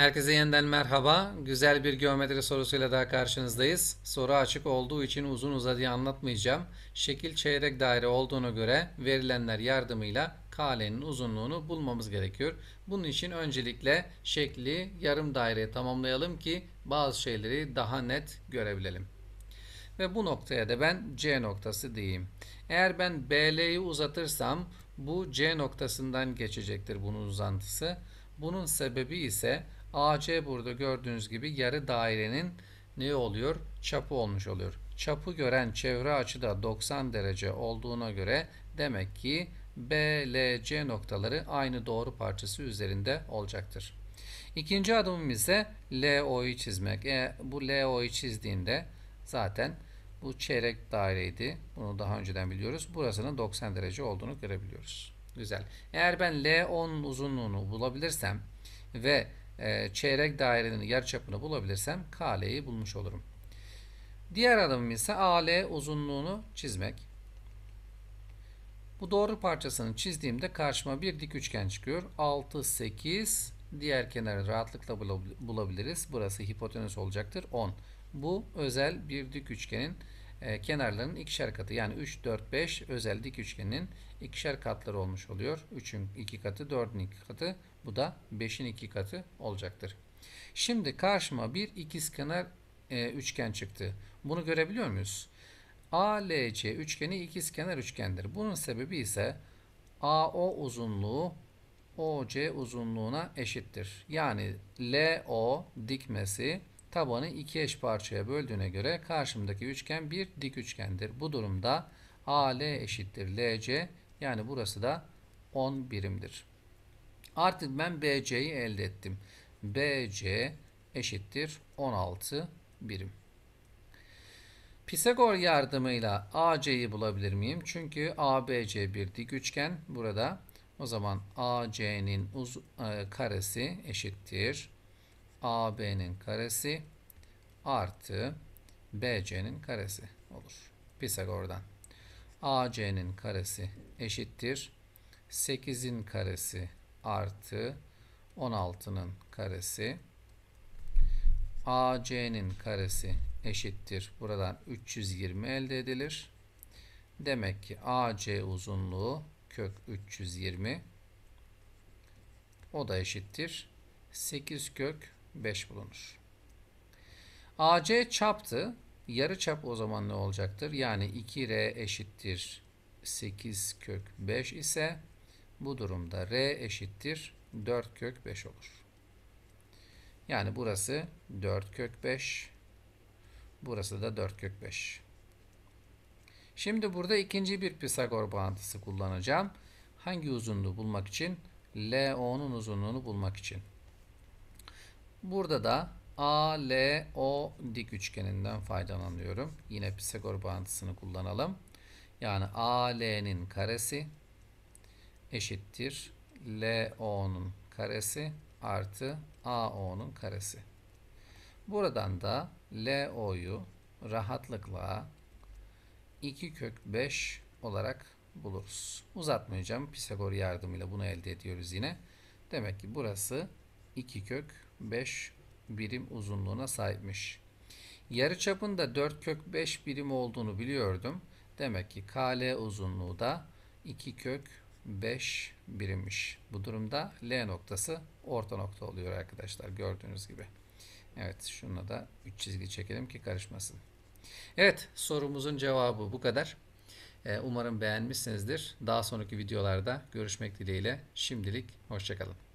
Herkese yeniden merhaba. Güzel bir geometri sorusuyla daha karşınızdayız. Soru açık olduğu için uzun uzadıya anlatmayacağım. Şekil çeyrek daire olduğuna göre verilenler yardımıyla kalenin uzunluğunu bulmamız gerekiyor. Bunun için öncelikle şekli yarım daireye tamamlayalım ki bazı şeyleri daha net görebilelim. Ve bu noktaya da ben C noktası diyeyim. Eğer ben BL'yi uzatırsam bu C noktasından geçecektir bunun uzantısı. Bunun sebebi ise AC burada gördüğünüz gibi yarı dairenin ne oluyor? Çapı olmuş oluyor. Çapı gören çevre açı da 90 derece olduğuna göre demek ki BLC noktaları aynı doğru parçası üzerinde olacaktır. İkinci adımım ise LO'yu çizmek. E, bu LO'yu çizdiğimde zaten bu çeyrek daireydi. Bunu daha önceden biliyoruz. Burasının 90 derece olduğunu görebiliyoruz. Güzel. Eğer ben l uzunluğunu bulabilirsem ve e, çeyrek dairenin yerçapını bulabilirsem KL'yi bulmuş olurum. Diğer adımım ise AL uzunluğunu çizmek. Bu doğru parçasını çizdiğimde karşıma bir dik üçgen çıkıyor. 6, 8, diğer kenarı rahatlıkla bulabiliriz. Burası hipotenüs olacaktır. 10. Bu özel bir dik üçgenin e, kenarlarının ikişer katı. Yani 3, 4, 5 özel dik üçgenin ikişer katları olmuş oluyor. 3'ün 2 katı, 4'ün 2 katı. Bu da 5'in 2 katı olacaktır. Şimdi karşıma bir ikizkenar e, üçgen çıktı. Bunu görebiliyor muyuz? ALC üçgeni ikizkenar üçgendir. Bunun sebebi ise AO uzunluğu OC uzunluğuna eşittir. Yani LO dikmesi tabanı iki eş parçaya böldüğüne göre karşımdaki üçgen bir dik üçgendir. Bu durumda AL eşittir LC yani burası da 10 birimdir. Artık ben BC'yi elde ettim. BC eşittir 16 birim. Pisagor yardımıyla AC'yi bulabilir miyim? Çünkü ABC bir dik üçgen burada. O zaman AC'nin e, karesi eşittir AB'nin karesi artı BC'nin karesi olur. Pisagor'dan. AC'nin karesi eşittir. 8'in karesi artı 16'nın karesi. AC'nin karesi eşittir. Buradan 320 elde edilir. Demek ki AC uzunluğu kök 320. O da eşittir. 8 kök 5 bulunur. AC çaptı. Yarı çap o zaman ne olacaktır? Yani 2R eşittir 8 kök 5 ise bu durumda R eşittir 4 kök 5 olur. Yani burası 4 kök 5. Burası da 4 kök 5. Şimdi burada ikinci bir Pisagor bağıntısı kullanacağım. Hangi uzunluğu bulmak için? LO'nun uzunluğunu bulmak için. Burada da ALO dik üçgeninden faydalanıyorum. Yine Pisagor bağıntısını kullanalım. Yani AL'nin karesi eşittir LO'nun karesi artı AO'nun karesi. Buradan da LO'yu rahatlıkla 2 kök 5 olarak buluruz. Uzatmayacağım. Pisagor yardımıyla bunu elde ediyoruz yine. Demek ki burası 2 kök 5 birim uzunluğuna sahipmiş. Yarı çapında 4 kök 5 birim olduğunu biliyordum. Demek ki KL uzunluğu da 2 kök 5 birimmiş. Bu durumda L noktası orta nokta oluyor arkadaşlar gördüğünüz gibi. Evet şuna da 3 çizgi çekelim ki karışmasın. Evet sorumuzun cevabı bu kadar. Ee, umarım beğenmişsinizdir. Daha sonraki videolarda görüşmek dileğiyle. Şimdilik hoşçakalın.